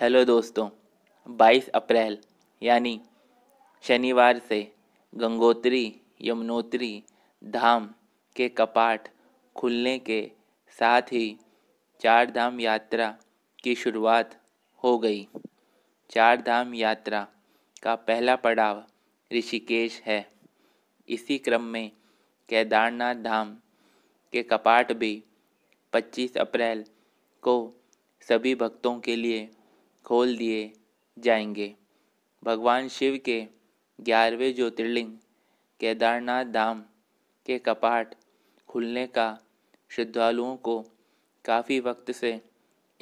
hello दोस्तों 22 अप्रैल यानी शनिवार से गंगोत्री यमुनोत्री धाम के कपाट खुलने के साथ ही चार धाम यात्रा की शुरुआत हो गई चार धाम यात्रा का पहला पड़ाव ऋषिकेश है इसी क्रम में केदारनाथ धाम के कपाट भी 25 अप्रैल को सभी भक्तों के लिए खोल दिए जाएंगे भगवान शिव के ग्यारहवें ज्योतिर्लिंग केदारनाथ धाम के कपाट खुलने का श्रद्धालुओं को काफ़ी वक्त से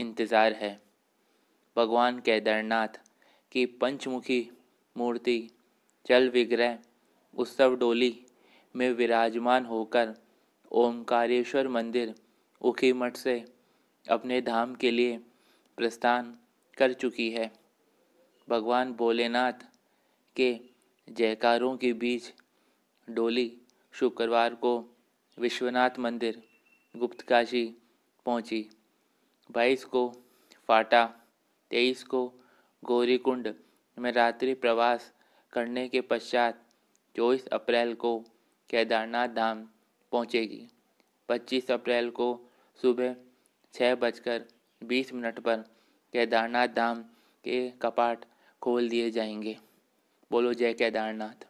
इंतज़ार है भगवान केदारनाथ की पंचमुखी मूर्ति जल विग्रह उत्सव डोली में विराजमान होकर ओमकारेश्वर मंदिर उखी मठ से अपने धाम के लिए प्रस्थान कर चुकी है भगवान भोलेनाथ के जयकारों के बीच डोली शुक्रवार को विश्वनाथ मंदिर गुप्तकाशी पहुंची बाईस को फाटा तेईस को गौरीकुंड में रात्रि प्रवास करने के पश्चात चौबीस अप्रैल को केदारनाथ धाम पहुंचेगी पच्चीस अप्रैल को सुबह छः बजकर बीस मिनट पर केदारनाथ धाम के कपाट खोल दिए जाएंगे बोलो जय केदारनाथ